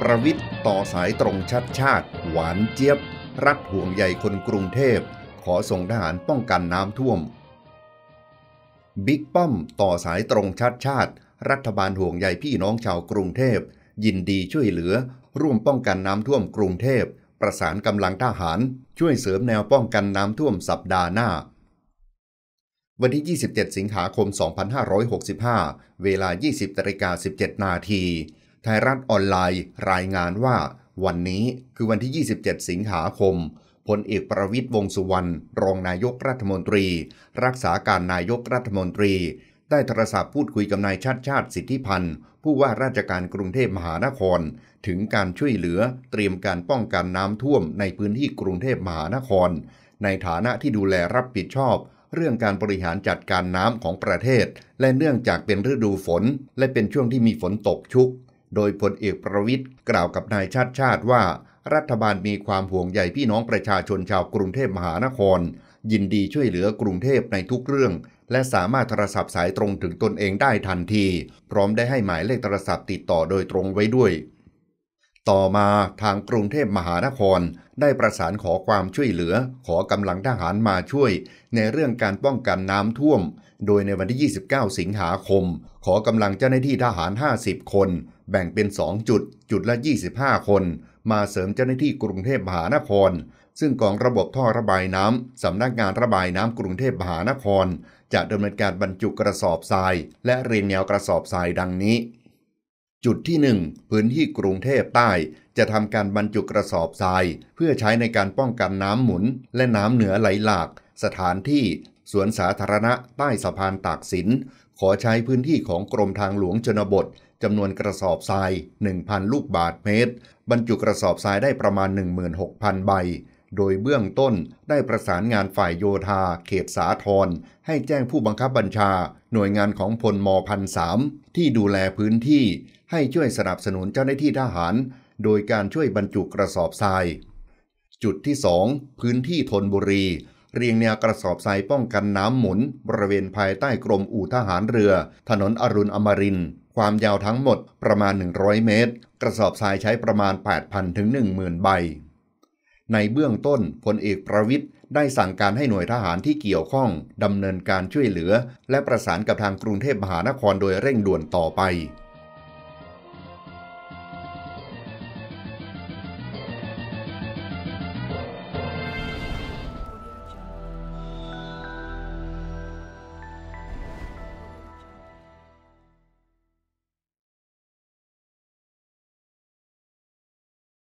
ประวิทย์ต่อสายตรงชัดชาติหวานเจี๊ยบ รักห่วงใยคนกรุงเทพขอส่งทหารป้องกันน้ำท่วมบิ๊กป้อมต่อสายตรงชัดชาติรัฐบาลห่วงใยพี่น้องชาวกรุงเทพยินดีช่วยเหลือ ร่วมป้องกันน้ำท่วมกรุงเทพประสานกำลังทหารช่วยเสริมแนวป้องกันน้ำท่วมสัปดาห์หน้าวันที่27 สิงหาคม 2565 เวลา 20นาฬิกา17นาทีไทยรัฐออนไลน์ รายงานว่า วันนี้คือวันที่ 27 สิงหาคมพลเอกประวิทย์วงสุวรรณรองนายกรัฐมนตรี รักษาการนายกรัฐมนตรี ได้โทรศัพท์พูดคุยกับนายชาติชาติสิทธิพันธ์ผู้ว่าราชการกรุงเทพมหานคร ถึงการช่วยเหลือเตรียมการป้องกันน้ำท่วมในพื้นที่กรุงเทพมหานคร ในฐานะที่ดูแลรับผิดชอบ เรื่องการบริหารจัดการน้ำของประเทศ และเนื่องจากเป็นฤดูฝน และเป็นช่วงที่มีฝนตกชุกโดยพลเอกประวิทย์กล่าวกับนายชาติชาติว่า รัฐบาลมีความห่วงใยพี่น้องประชาชนชาวกรุงเทพมหานคร ยินดีช่วยเหลือกรุงเทพในทุกเรื่อง และสามารถโทรศัพท์สายตรงถึงตนเองได้ทันที พร้อมได้ให้หมายเลขโทรศัพท์ติดต่อโดยตรงไว้ด้วยต่อมาทางกรุงเทพมหานครได้ประสานขอความช่วยเหลือ ขอกำลังทหารมาช่วยในเรื่องการป้องกันน้ำท่วม โดยในวันที่ 29 สิงหาคม ขอกำลังเจ้าหน้าที่ทหาร 50 คน แบ่งเป็น2จุดจุดละ 25 คน มาเสริมเจ้าหน้าที่กรุงเทพมหานคร ซึ่งกองระบบท่อระบายน้ำสำนักงานระบายน้ำกรุงเทพมหานครจะดำเนินการบรรจุกระสอบทราย และเรียงแนวกระสอบทรายดังนี้จุดที่1พื้นที่กรุงเทพใต้ จะทำการบรรจุกระสอบทราย เพื่อใช้ในการป้องกันน้ำหมุน และน้ำเหนือไหลหลาก สถานที่สวนสาธารณะใต้สะพานตากสิน ขอใช้พื้นที่ของกรมทางหลวงชนบทจำนวนกระสอบทราย 1,000 ลูกบาทเมตรบรรจุกระสอบทรายได้ประมาณ 16,000 ใบ โดยเบื้องต้นได้ประสานงานฝ่ายโยธา เขตสาทรให้แจ้งผู้บังคับบัญชาหน่วยงานของพลมพันสามที่ดูแลพื้นที่ให้ช่วยสนับสนุนเจ้าหน้าที่ทหาร โดยการช่วยบรรจุกระสอบทราย จุดที่ 2 พื้นที่ทนบุรี เรียงแนวกระสอบทรายป้องกันน้ำหมุนบริเวณภายใต้กรมอู่ทหารเรือ ถนนอรุณอมริน ความยาวทั้งหมดประมาณ 100 เมตร กระสอบทรายใช้ประมาณ 8,000ถึง10,000 ใบ ในเบื้องต้นพลเอกประวิทย์ได้สั่งการให้หน่วยทหารที่เกี่ยวข้องดำเนินการช่วยเหลือ และประสานกับทางกรุงเทพมหานครโดยเร่งด่วนต่อไป